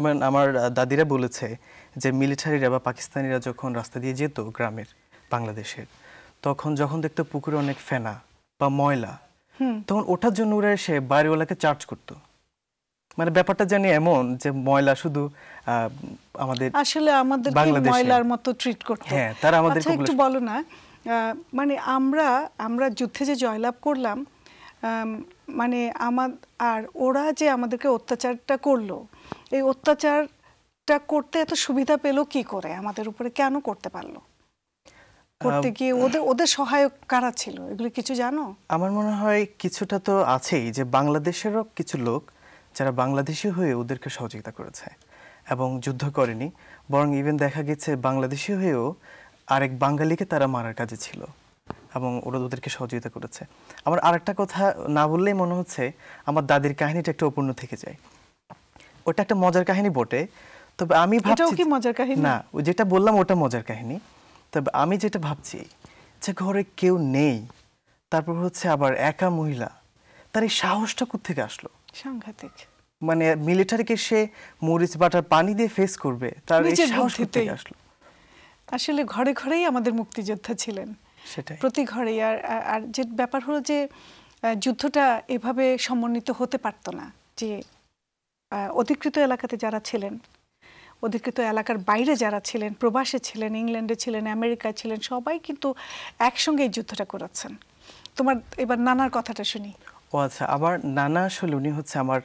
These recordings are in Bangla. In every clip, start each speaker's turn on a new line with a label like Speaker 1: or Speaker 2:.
Speaker 1: এমন আমার দাদিরা বলেছে যে মিলিটারিরা বা পাকিস্তানিরা যখন রাস্তা দিয়ে যেত গ্রামের বাংলাদেশের তখন যখন দেখতো পুকুরে অনেক ফেনা বা ময়লা তখন ওঠার জন্য ওরা এসে বাড়িওয়ালাকে চার্জ করতো মানে ব্যাপারটা জানি এমন যে ময়লা শুধু আমাদের আসলে
Speaker 2: আমাদের ময়লার মতো ট্রিট করতে হ্যাঁ
Speaker 1: তারা আমাদের আচ্ছা, একটু
Speaker 2: বলো না মানে আমরা আমরা যুদ্ধে যে জয়লাভ করলাম মানে আমার আর ওরা যে আমাদেরকে অত্যাচারটা করলো এই অত্যাচারটা করতে এত সুবিধা পেলো কি করে আমাদের উপরে কেন করতে পারলো
Speaker 1: করতে গিয়ে ওদের
Speaker 2: ওদের সহায়ক কারা ছিল এগুলো কিছু জানো
Speaker 1: আমার মনে হয় কিছুটা তো আছেই যে বাংলাদেশেরও কিছু লোক যারা বাংলাদেশি হয়ে ওদেরকে সহযোগিতা করেছে এবং যুদ্ধ করেনি বরং ইভেন দেখা গেছে বাংলাদেশি হয়েও আরেক বাঙালিকে তারা মারার কাজে ছিল এবং ওরা ওদেরকে সহযোগিতা করেছে আমার আরেকটা কথা না বললেই মনে হচ্ছে আমার দাদির কাহিনীটা একটু অপূর্ণ থেকে যায় ওটা একটা মজার কাহিনী বটে তবে আমি ভাবছি মজার কাহিনী না ওই যেটা বললাম ওটা মজার কাহিনী তবে আমি যেটা ভাবছি যে ঘরে কেউ নেই তারপর হচ্ছে আবার একা মহিলা তার এই সাহসটা থেকে আসলো সাংঘাতিক মানে মিলিটারিকে সে মরিচ বাটার পানি দিয়ে ফেস করবে তার এই সাহস থেকে আসলো
Speaker 2: আসলে ঘরে ঘরেই আমাদের মুক্তিযোদ্ধা ছিলেন প্রতি ঘরে আর আর যে ব্যাপার হলো যে যুদ্ধটা এভাবে সমন্বিত হতে পারতো না যে অধিকৃত এলাকাতে যারা ছিলেন অধিকৃত এলাকার বাইরে যারা ছিলেন প্রবাসে ছিলেন ইংল্যান্ডে ছিলেন আমেরিকায় ছিলেন সবাই কিন্তু একসঙ্গে এই যুদ্ধটা করেছেন তোমার এবার নানার কথাটা শুনি
Speaker 1: ও আচ্ছা আবার নানা আসলে উনি হচ্ছে আমার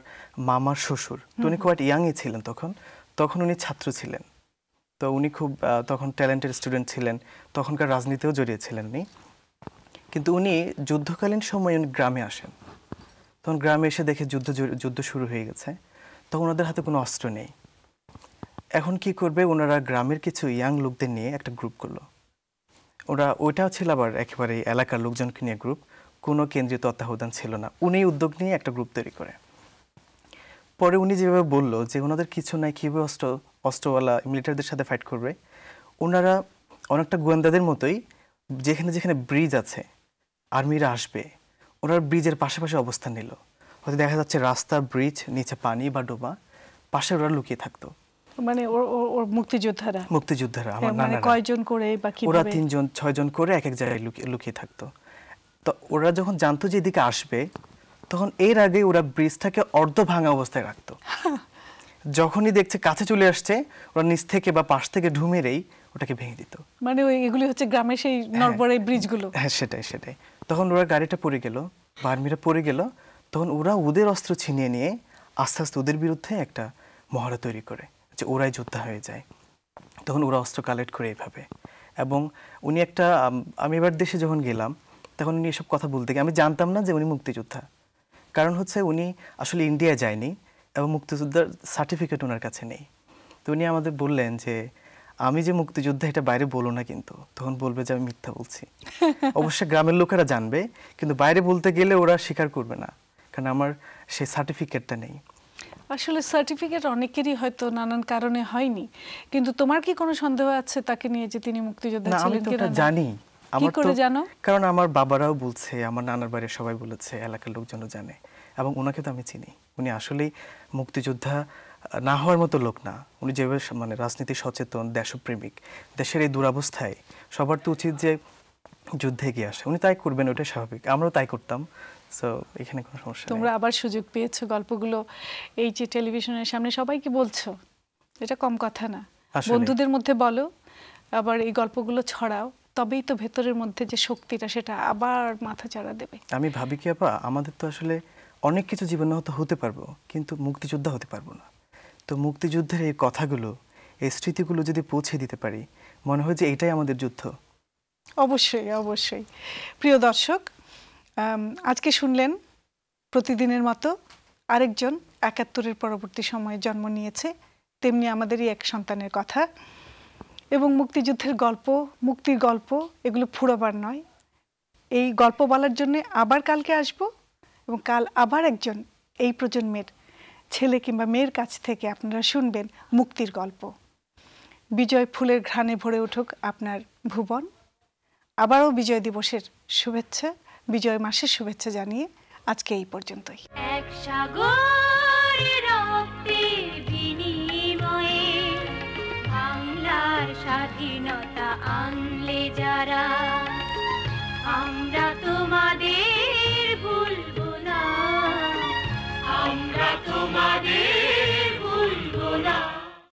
Speaker 1: মামার শ্বশুর তো উনি কোয়াট ইয়াংয়ে ছিলেন তখন তখন উনি ছাত্র ছিলেন তো উনি খুব তখন ট্যালেন্টেড স্টুডেন্ট ছিলেন তখনকার রাজনীতিও জড়িয়েছিলেন উনি কিন্তু উনি যুদ্ধকালীন সময় উনি গ্রামে আসেন তখন গ্রামে এসে দেখে যুদ্ধ যুদ্ধ শুরু হয়ে গেছে তখন ওনাদের হাতে কোনো অস্ত্র নেই এখন কি করবে ওনারা গ্রামের কিছু ইয়াং লোকদের নিয়ে একটা গ্রুপ করলো ওরা ওইটাও ছিল আবার একেবারে এলাকার লোকজনকে নিয়ে গ্রুপ কোনো কেন্দ্রীয় তত্ত্বাবধান ছিল না উনি উদ্যোগ নিয়ে একটা গ্রুপ তৈরি করে পরে উনি যেভাবে বললো যে ওনাদের কিছু নাই কীভাবে অস্ত্র অস্ত্রওয়ালা মিলিটারিদের সাথে ফাইট করবে ওনারা অনেকটা গোয়েন্দাদের মতোই যেখানে যেখানে ব্রিজ আছে আর্মিরা আসবে ওনারা ব্রিজের পাশাপাশি অবস্থান নিল হয়তো দেখা যাচ্ছে রাস্তা ব্রিজ নিচে পানি বা ডোবা পাশে ওরা লুকিয়ে থাকতো
Speaker 2: মানে ওর মুক্তিযোদ্ধারা
Speaker 1: মুক্তিযোদ্ধারা হ্যাঁ, আমার মানে নানা
Speaker 2: কয়জন করে বা ওরা তিনজন
Speaker 1: ছয়জন করে এক এক জায়গায় লুকিয়ে থাকতো তো ওরা যখন জানতো যে এদিকে আসবে তখন এর আগে ওরা ব্রিজটাকে অর্ধ ভাঙা অবস্থায় রাখতো যখনই দেখছে কাছে চলে আসছে ওরা নিচ থেকে বা পাশ থেকে ঢু মেরেই ওটাকে ভেঙে দিত
Speaker 2: মানে ওই এগুলি হচ্ছে গ্রামে সেই হ্যাঁ, নরবরে হ্যাঁ, ব্রিজগুলো
Speaker 1: হ্যাঁ সেটাই সেটাই তখন ওরা গাড়িটা পড়ে গেল বার্মিরা পড়ে গেল তখন ওরা ওদের অস্ত্র ছিনিয়ে নিয়ে আস্তে আস্তে ওদের বিরুদ্ধে একটা মহড়া তৈরি করে যে ওরাই যোদ্ধা হয়ে যায় তখন ওরা অস্ত্র কালেক্ট করে এইভাবে এবং উনি একটা আমি এবার দেশে যখন গেলাম তখন উনি এসব কথা বলতে গিয়ে আমি জানতাম না যে উনি মুক্তিযোদ্ধা কারণ হচ্ছে উনি আসলে ইন্ডিয়া যায়নি এবং মুক্তিযোদ্ধার সার্টিফিকেট ওনার কাছে নেই তো উনি আমাদের বললেন যে আমি যে মুক্তিযোদ্ধা এটা বাইরে বলো না কিন্তু তখন বলবে যে আমি মিথ্যা বলছি অবশ্যই গ্রামের লোকেরা জানবে কিন্তু বাইরে বলতে গেলে ওরা স্বীকার করবে না কারণ আমার সেই সার্টিফিকেটটা নেই
Speaker 2: আসলে সার্টিফিকেট অনেকেরই হয়তো নানান কারণে হয়নি কিন্তু তোমার কি কোনো সন্দেহ আছে তাকে নিয়ে যে তিনি মুক্তিযোদ্ধা ছিলেন কিনা জানি আমার করে জানো
Speaker 1: কারণ আমার বাবারাও বলছে আমার নানার বাড়ির সবাই বলেছে এলাকার লোকজন জানে এবং ওনাকে তো আমি চিনি উনি আসলেই মুক্তিযোদ্ধা না হওয়ার মতো লোক না উনি যেভাবে মানে রাজনীতি সচেতন দেশপ্রেমিক দেশের এই দুরাবস্থায় সবার তো উচিত যে যুদ্ধে গিয়ে আসে উনি তাই করবেন ওটা স্বাভাবিক আমরাও তাই করতাম সো এখানে কোনো সমস্যা
Speaker 2: তোমরা আবার সুযোগ পেয়েছো গল্পগুলো এই যে টেলিভিশনের সামনে সবাইকে বলছো এটা কম কথা না বন্ধুদের মধ্যে বলো আবার এই গল্পগুলো ছড়াও তবেই তো ভেতরের মধ্যে যে শক্তিটা সেটা আবার মাথা চাড়া দেবে
Speaker 1: আমি ভাবি কি আপা আমাদের তো আসলে অনেক কিছু জীবনে হয়তো হতে পারবো কিন্তু মুক্তিযোদ্ধা হতে পারবো না তো মুক্তিযুদ্ধের এই কথাগুলো এই স্মৃতিগুলো যদি পৌঁছে দিতে পারি মনে হয় যে এটাই আমাদের যুদ্ধ
Speaker 2: অবশ্যই অবশ্যই প্রিয় দর্শক আজকে শুনলেন প্রতিদিনের মতো আরেকজন একাত্তরের পরবর্তী সময়ে জন্ম নিয়েছে তেমনি আমাদেরই এক সন্তানের কথা এবং মুক্তিযুদ্ধের গল্প মুক্তির গল্প এগুলো ফুরোবার নয় এই গল্প বলার জন্য আবার কালকে আসব এবং কাল আবার একজন এই প্রজন্মের ছেলে কিংবা মেয়ের কাছ থেকে আপনারা শুনবেন মুক্তির গল্প বিজয় ফুলের ঘ্রাণে ভরে উঠুক আপনার ভুবন আবারও বিজয় দিবসের শুভেচ্ছা বিজয় মাসের শুভেচ্ছা জানিয়ে আজকে এই পর্যন্তই এক সাগর স্বাধীনতা আনলে
Speaker 1: যারা